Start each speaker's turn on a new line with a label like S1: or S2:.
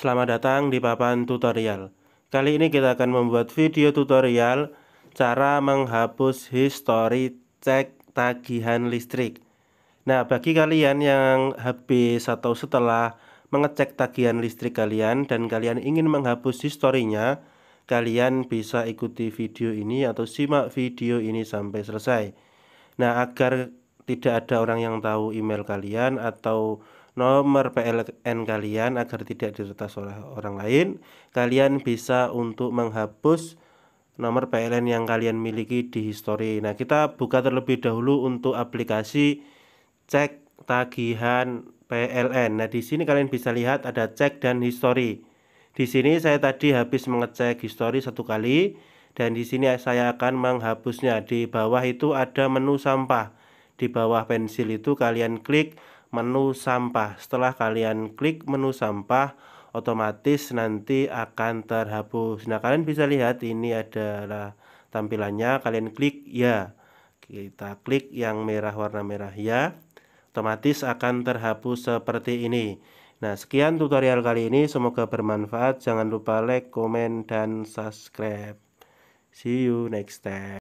S1: Selamat datang di papan tutorial Kali ini kita akan membuat video tutorial Cara menghapus history cek tagihan listrik Nah bagi kalian yang habis atau setelah mengecek tagihan listrik kalian Dan kalian ingin menghapus historinya Kalian bisa ikuti video ini atau simak video ini sampai selesai Nah agar tidak ada orang yang tahu email kalian atau nomor PLN kalian agar tidak diretas oleh orang lain. Kalian bisa untuk menghapus nomor PLN yang kalian miliki di history. Nah, kita buka terlebih dahulu untuk aplikasi cek tagihan PLN. Nah, di sini kalian bisa lihat ada cek dan history. Di sini saya tadi habis mengecek history satu kali dan di sini saya akan menghapusnya. Di bawah itu ada menu sampah. Di bawah pensil itu kalian klik menu sampah. Setelah kalian klik menu sampah, otomatis nanti akan terhapus. Nah, kalian bisa lihat ini adalah tampilannya. Kalian klik ya. Kita klik yang merah warna merah ya. Otomatis akan terhapus seperti ini. Nah, sekian tutorial kali ini. Semoga bermanfaat. Jangan lupa like, komen, dan subscribe. See you next time.